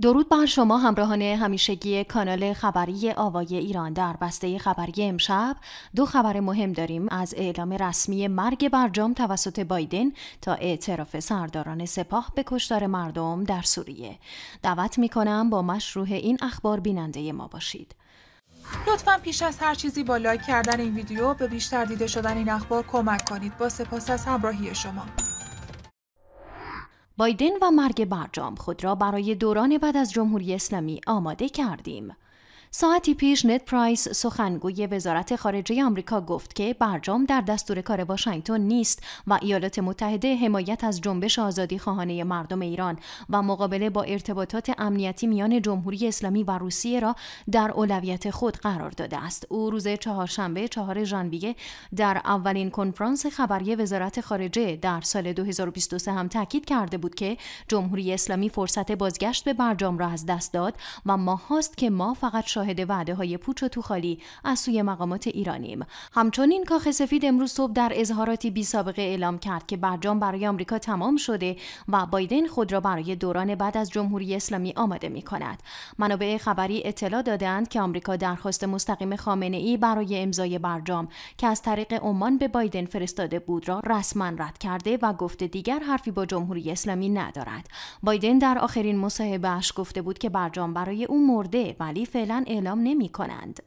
درود بر شما همراهان همیشگی کانال خبری آوای ایران در بسته خبری امشب دو خبر مهم داریم از اعلام رسمی مرگ برجام توسط بایدن تا اعتراف سرداران سپاه به کشتار مردم در سوریه دعوت می کنم با مشروع این اخبار بیننده ما باشید لطفا پیش از هر چیزی با لایک کردن این ویدیو به بیشتر دیده شدن این اخبار کمک کنید با سپاس از همراهی شما بایدن و مرگ برجام خود را برای دوران بعد از جمهوری اسلامی آماده کردیم. ساعتی پیش نت پرایس سخنگوی وزارت خارجه آمریکا گفت که برجام در دستور کار واشنگتن نیست و ایالات متحده حمایت از جنبش آزادی خواهانه مردم ایران و مقابله با ارتباطات امنیتی میان جمهوری اسلامی و روسیه را در اولویت خود قرار داده است او روز چهارشنبه چهار ژانویه در اولین کنفرانس خبری وزارت خارجه در سال 2023 هم تاکید کرده بود که جمهوری اسلامی فرصت بازگشت به برجام را از دست داد و ما که ما فقط شاهد وعده های پوچ و توخالی از سوی مقامات ایرانیم همچنین کاخ سفید امروز صبح در اظهاراتی بی سابقه اعلام کرد که برجام برای آمریکا تمام شده و بایدن خود را برای دوران بعد از جمهوری اسلامی آماده می کند منابع خبری اطلاع دادند که آمریکا درخواست مستقیم خامنه ای برای امضای برجام که از طریق عمان به بایدن فرستاده بود را رسما رد کرده و گفته دیگر حرفی با جمهوری اسلامی ندارد بایدن در آخرین مصاحبهاش گفته بود که برجام برای او مرده ولی فعلا اعلام نمی کنند.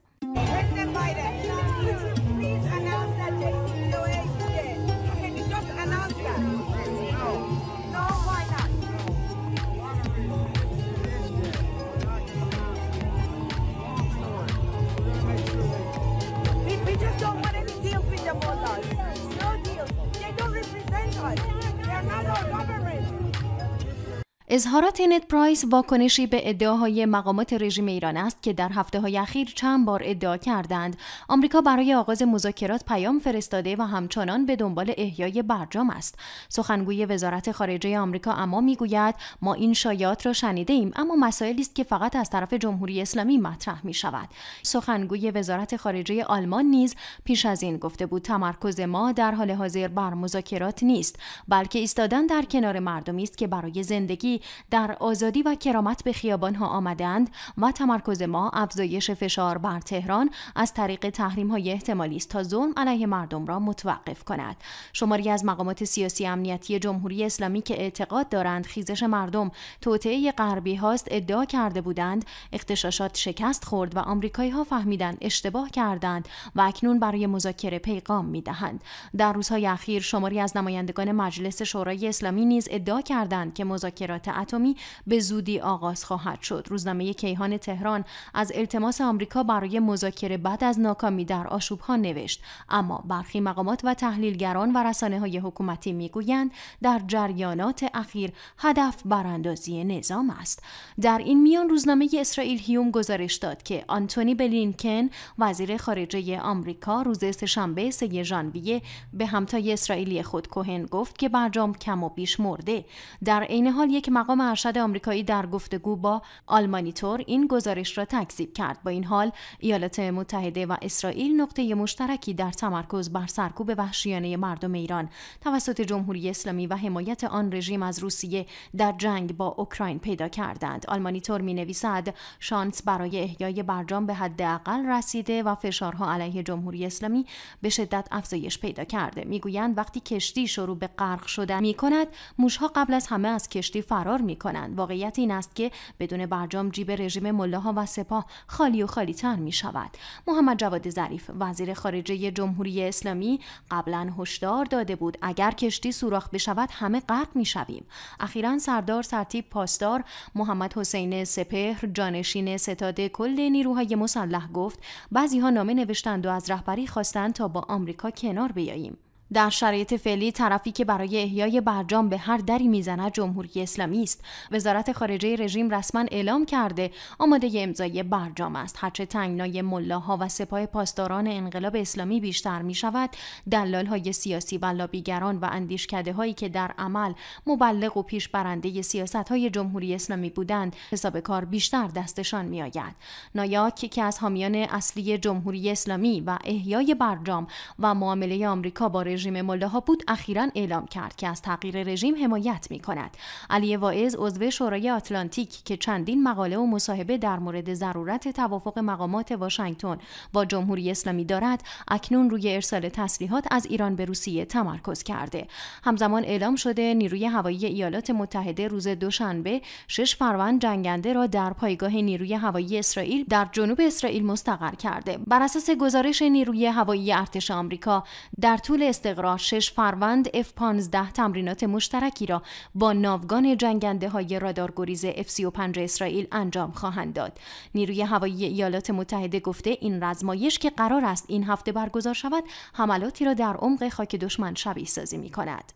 اظهارات نت پرایس واکنشی به ادعاهای مقامات رژیم ایران است که در هفته های اخیر چند بار ادعا کردند آمریکا برای آغاز مذاکرات پیام فرستاده و همچنان به دنبال احیای برجام است سخنگوی وزارت خارجه آمریکا اما میگوید ما این شایعات را شنیده ایم اما مسائلی است که فقط از طرف جمهوری اسلامی مطرح می شود سخنگوی وزارت خارجه آلمان نیز پیش از این گفته بود تمرکز ما در حال حاضر بر مذاکرات نیست بلکه ایستادن در کنار مردمی است که برای زندگی در آزادی و کرامت به ها آمدند و تمرکز ما افزایش فشار بر تهران از طریق تحریم های احتمالی است تا ظلم علیه مردم را متوقف کند شماری از مقامات سیاسی امنیتی جمهوری اسلامی که اعتقاد دارند خیزش مردم توطعه غربی هاست ادعا کرده بودند اختشاشات شکست خورد و آمریکایی ها فهمیدند اشتباه کردند و اکنون برای مذاکره پیغام میدهند در روزهای اخیر شماری از نمایندگان مجلس شورای اسلامی نیز ادعا کردند که مذاکرات اتمی به زودی آغاز خواهد شد روزنامه کیهان تهران از التماس آمریکا برای مذاکره بعد از ناکامی در آشوبها نوشت اما برخی مقامات و تحلیلگران و رسانه های حکومتی میگویند در جریانات اخیر هدف براندازی نظام است در این میان روزنامه اسرائیل هیوم گزارش داد که آنتونی بلینکن وزیر خارجه آمریکا روز سهشنبه سه ژانویه به همتای اسرائیلی خود کوهن گفت که برجام کم و بیش مرده در عین حال یک مقام ارشد آمریکایی در گفتگو با آلمانیتور این گزارش را تکذیب کرد با این حال ایالات متحده و اسرائیل نقطه مشترکی در تمرکز بر سرکوب وحشیانه مردم ایران توسط جمهوری اسلامی و حمایت آن رژیم از روسیه در جنگ با اوکراین پیدا کردند آلمانیتور می نویسد شانس برای احیای برجام به حداقل رسیده و فشارها علیه جمهوری اسلامی به شدت افزایش پیدا کرده میگویند وقتی کشتی شروع به غرق شدن می کند موشها قبل از همه از کشتی فرار فرار واقعیت این است که بدون برجام جیب رژیم ملاها و سپاه خالی و خالی تر می شود محمد جواد ظریف وزیر خارجه جمهوری اسلامی قبلا هشدار داده بود اگر کشتی سوراخ بشود همه غرق می شویم اخیرا سردار سرتیب پاسدار محمد حسین سپهر جانشین ستاد کل نیروهای مسلح گفت بعضی ها نامه نوشتند و از رهبری خواستند تا با آمریکا کنار بیاییم در شرایط فعلی طرفی که برای احیای برجام به هر دری میزند جمهوری اسلامی است وزارت خارجه رژیم رسما اعلام کرده آماده امضای برجام است هرچه تنگنای ملاها و سپاه پاسداران انقلاب اسلامی بیشتر می شود دلال های سیاسی و لابیگران و اندیشکده هایی که در عمل مبلغ و پیش برنده سیاست های جمهوری اسلامی بودند حساب کار بیشتر دستشان می آید نایاک که از حامیان اصلی جمهوری اسلامی و احیای برجام و معامله آمریکا با رژیم ها بود اخیرا اعلام کرد که از تغییر رژیم حمایت می کند. علی واعظ عضو شورای آتلانتیک که چندین مقاله و مصاحبه در مورد ضرورت توافق مقامات واشنگتن با جمهوری اسلامی دارد، اکنون روی ارسال تسلیحات از ایران به روسیه تمرکز کرده. همزمان اعلام شده نیروی هوایی ایالات متحده روز دوشنبه شش فروند جنگنده را در پایگاه نیروی هوایی اسرائیل در جنوب اسرائیل مستقر کرده. بر اساس گزارش نیروی هوایی ارتش آمریکا در طول است استقرار شش فروند F-15 تمرینات مشترکی را با ناوگان جنگنده های رادارگریز F-35 اسرائیل انجام خواهند داد. نیروی هوایی ایالات متحده گفته این رزمایش که قرار است این هفته برگزار شود، حملاتی را در عمق خاک دشمن شبیه سازی می کند.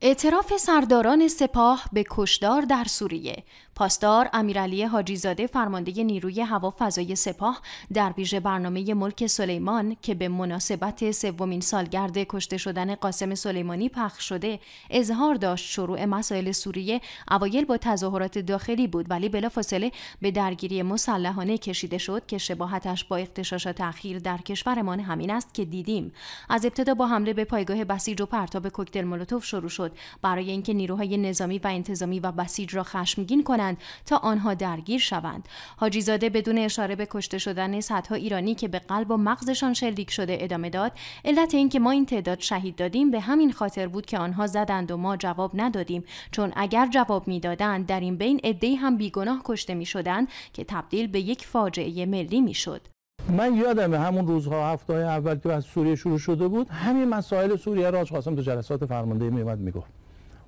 اعتراف سرداران سپاه به کشدار در سوریه پاسدار امیرعلی حاجیزاده فرمانده نیروی هوا فضای سپاه در ویژه برنامه ملک سلیمان که به مناسبت سومین سالگرد کشته شدن قاسم سلیمانی پخش شده اظهار داشت شروع مسائل سوریه اوایل با تظاهرات داخلی بود ولی بلافاصله به درگیری مسلحانه کشیده شد که شباهتش با اختشاشات اخیر در کشورمان همین است که دیدیم از ابتدا با حمله به پایگاه بسیج و پرتاب کوکتل مولوتوف شروع شد برای اینکه نیروهای نظامی و انتظامی و بسیج را خشمگین کنند تا آنها درگیر شوند حاجی بدون اشاره به کشته شدن صدها ایرانی که به قلب و مغزشان شلیک شده ادامه داد علت اینکه ما این تعداد شهید دادیم به همین خاطر بود که آنها زدند و ما جواب ندادیم چون اگر جواب میدادند در این بین عدهای هم بیگناه کشته میشدند که تبدیل به یک فاجعه ملی میشد من یادم همون روزها هفته اول که از سوریه شروع شده بود همین مسائل سوریه را خواستم تو جلسات فرماندهی میومد میگفت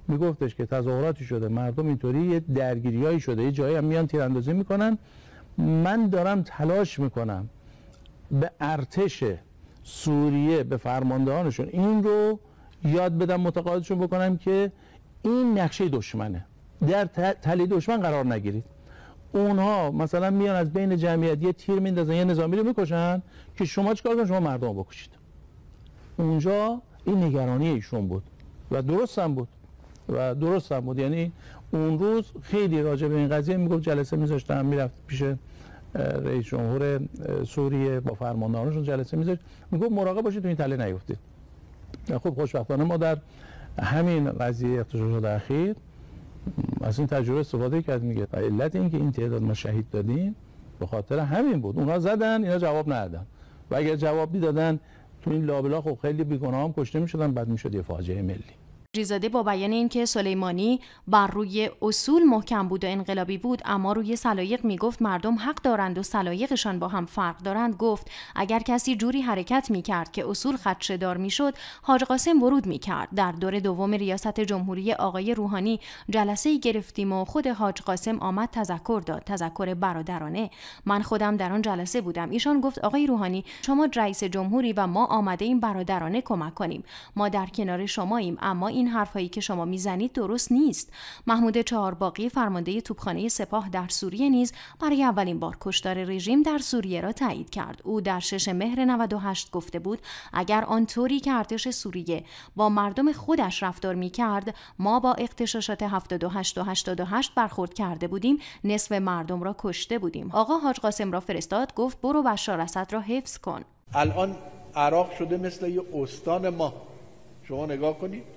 میگفتش که تظاهراتی شده مردم اینطوری یه درگیریایی شده یه جایی هم میان تیراندازی میکنن من دارم تلاش میکنم به ارتش سوریه به فرماندهانشون این رو یاد بدم متقاعدشون بکنم که این نقشه دشمنه در تلی دشمن قرار نگیرید اونها مثلا میان از بین جمعیت یه تیر میندازن یه نظامی رو میکشن که شما چیکار کنید شما مردم رو بکشید اونجا این نگرانی ایشون بود و درست هم بود و درست هم بود یعنی اون روز خیلی راجع به این قضیه میگفت جلسه میذاشتم میرفت پیش رئیس جمهور سوریه با فرماندهانشون جلسه میذاشت میگفت مراقب باشید تو این تله نیفتید خب خوشبختانه ما در همین قضیه اختشاشات اخیر از این تجربه استفاده کرد میگه و علت اینکه این تعداد ما شهید دادیم به خاطر همین بود اونها زدن اینا جواب ندادن و اگر جواب میدادن تو این لابلا خب خیلی بیگناه هم کشته میشدن بعد میشد یه فاجعه ملی ریزاده با بیان اینکه سلیمانی بر روی اصول محکم بود و انقلابی بود اما روی سلایق میگفت مردم حق دارند و سلایقشان با هم فرق دارند گفت اگر کسی جوری حرکت میکرد که اصول خدشه دار میشد حاج قاسم ورود میکرد در دور دوم ریاست جمهوری آقای روحانی جلسه ای گرفتیم و خود حاج قاسم آمد تذکر داد تذکر برادرانه من خودم در آن جلسه بودم ایشان گفت آقای روحانی شما رئیس جمهوری و ما آمده این برادرانه کمک کنیم ما در کنار شماییم اما این این حرفهایی که شما میزنید درست نیست محمود چهارباقی فرمانده توپخانه سپاه در سوریه نیز برای اولین بار کشتار رژیم در سوریه را تایید کرد او در 6 مهر 98 گفته بود اگر آنطوری که ارتش سوریه با مردم خودش رفتار میکرد ما با اقتشاشات 78 و 88 برخورد کرده بودیم نصف مردم را کشته بودیم آقا حاج قاسم را فرستاد گفت برو بشار اسد را حفظ کن الان عراق شده مثل یه استان ما شما نگاه کنید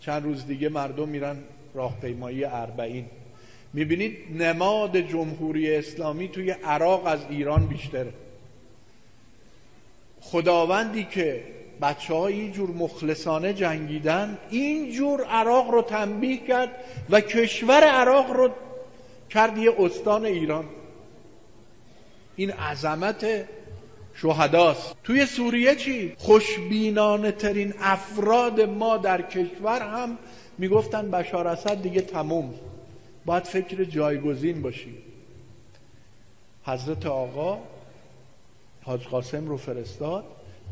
چند روز دیگه مردم میرن راهپیمایی اربعین میبینید نماد جمهوری اسلامی توی عراق از ایران بیشتره خداوندی که بچه های اینجور مخلصانه جنگیدن اینجور عراق رو تنبیه کرد و کشور عراق رو کرد یه استان ایران این عظمت شهداست توی سوریه چی خوشبینانه ترین افراد ما در کشور هم میگفتن بشار اسد دیگه تموم باید فکر جایگزین باشی حضرت آقا حاج قاسم رو فرستاد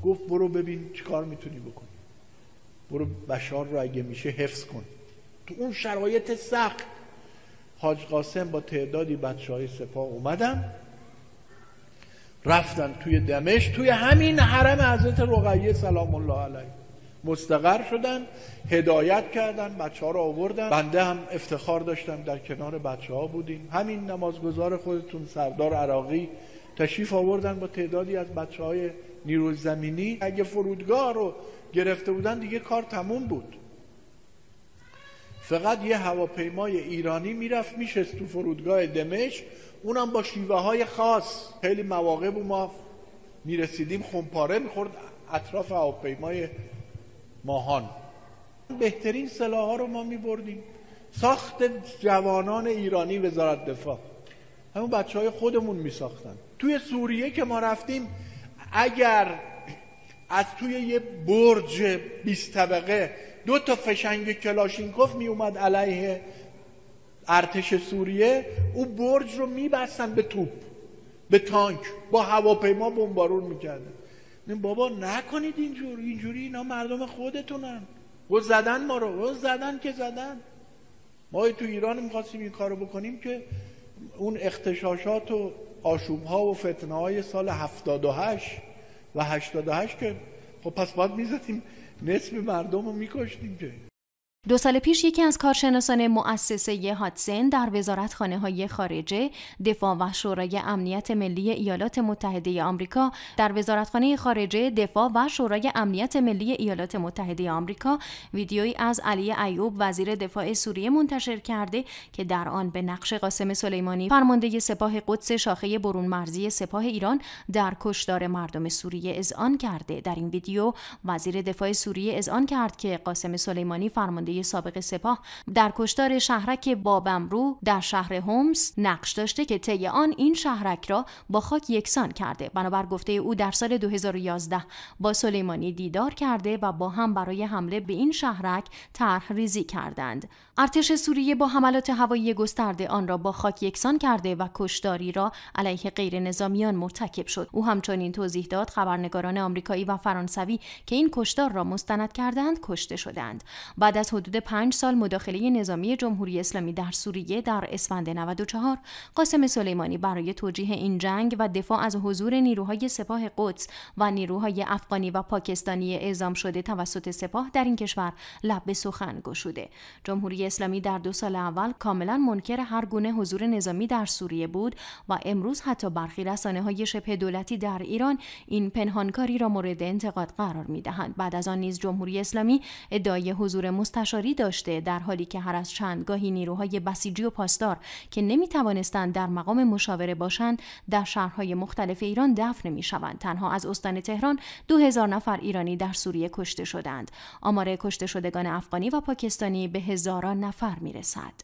گفت برو ببین چیکار میتونی بکنی برو بشار رو اگه میشه حفظ کن تو اون شرایط سخت حاج قاسم با تعدادی بچه های سپاه اومدم رفتن توی دمشق توی همین حرم حضرت رقیه سلام الله علیه مستقر شدن هدایت کردن بچه ها رو آوردن بنده هم افتخار داشتم در کنار بچه ها بودیم همین نمازگزار خودتون سردار عراقی تشریف آوردن با تعدادی از بچه های نیرو زمینی اگه فرودگاه رو گرفته بودن دیگه کار تموم بود فقط یه هواپیمای ایرانی میرفت میشست تو فرودگاه دمشق اونم با شیوه های خاص خیلی مواقع با ما میرسیدیم خمپاره میخورد اطراف هواپیمای ماهان بهترین سلاح ها رو ما میبردیم ساخت جوانان ایرانی وزارت دفاع همون بچه های خودمون میساختن توی سوریه که ما رفتیم اگر از توی یه برج 20 طبقه دو تا فشنگ کلاشینکوف می اومد علیه ارتش سوریه او برج رو میبستن به توپ به تانک با هواپیما بمبارون میکردن بابا نکنید اینجور اینجوری اینا مردم خودتونن و زدن ما رو و زدن که زدن ما تو ایران میخواستیم این کارو بکنیم که اون اختشاشات و آشوب ها و فتنه های سال 78 و 88 که خب پس باید میزدیم نصف مردم رو میکشتیم که دو سال پیش یکی از کارشناسان مؤسسه هاتسن در خانه های خارجه دفاع و شورای امنیت ملی ایالات متحده آمریکا در وزارتخانه خارجه دفاع و شورای امنیت ملی ایالات متحده آمریکا ویدیویی از علی ایوب وزیر دفاع سوریه منتشر کرده که در آن به نقش قاسم سلیمانی فرمانده سپاه قدس شاخه برون مرزی سپاه ایران در کشدار مردم سوریه اذعان کرده در این ویدیو وزیر دفاع سوریه اذعان کرد که قاسم سلیمانی فرمانده سابق سپاه در کشتار شهرک بابمرو در شهر هومس نقش داشته که طی آن این شهرک را با خاک یکسان کرده بنابر گفته او در سال 2011 با سلیمانی دیدار کرده و با هم برای حمله به این شهرک طرح ریزی کردند ارتش سوریه با حملات هوایی گسترده آن را با خاک یکسان کرده و کشداری را علیه غیر نظامیان مرتکب شد او همچنین توضیح داد خبرنگاران آمریکایی و فرانسوی که این کشدار را مستند کردند کشته شدند بعد از حدود پنج سال مداخله نظامی جمهوری اسلامی در سوریه در اسفند 94 قاسم سلیمانی برای توجیه این جنگ و دفاع از حضور نیروهای سپاه قدس و نیروهای افغانی و پاکستانی اعزام شده توسط سپاه در این کشور لب سخن گشوده جمهوری اسلامی در دو سال اول کاملا منکر هر گونه حضور نظامی در سوریه بود و امروز حتی برخی رسانه های شبه دولتی در ایران این پنهانکاری را مورد انتقاد قرار می دهند. بعد از آن نیز جمهوری اسلامی ادعای حضور مستشاری داشته در حالی که هر از چند گاهی نیروهای بسیجی و پاسدار که نمی توانستند در مقام مشاوره باشند در شهرهای مختلف ایران دفن می شوند. تنها از استان تهران 2000 نفر ایرانی در سوریه کشته شدند. آمار کشته شدگان افغانی و پاکستانی به هزاران نفر می رسد.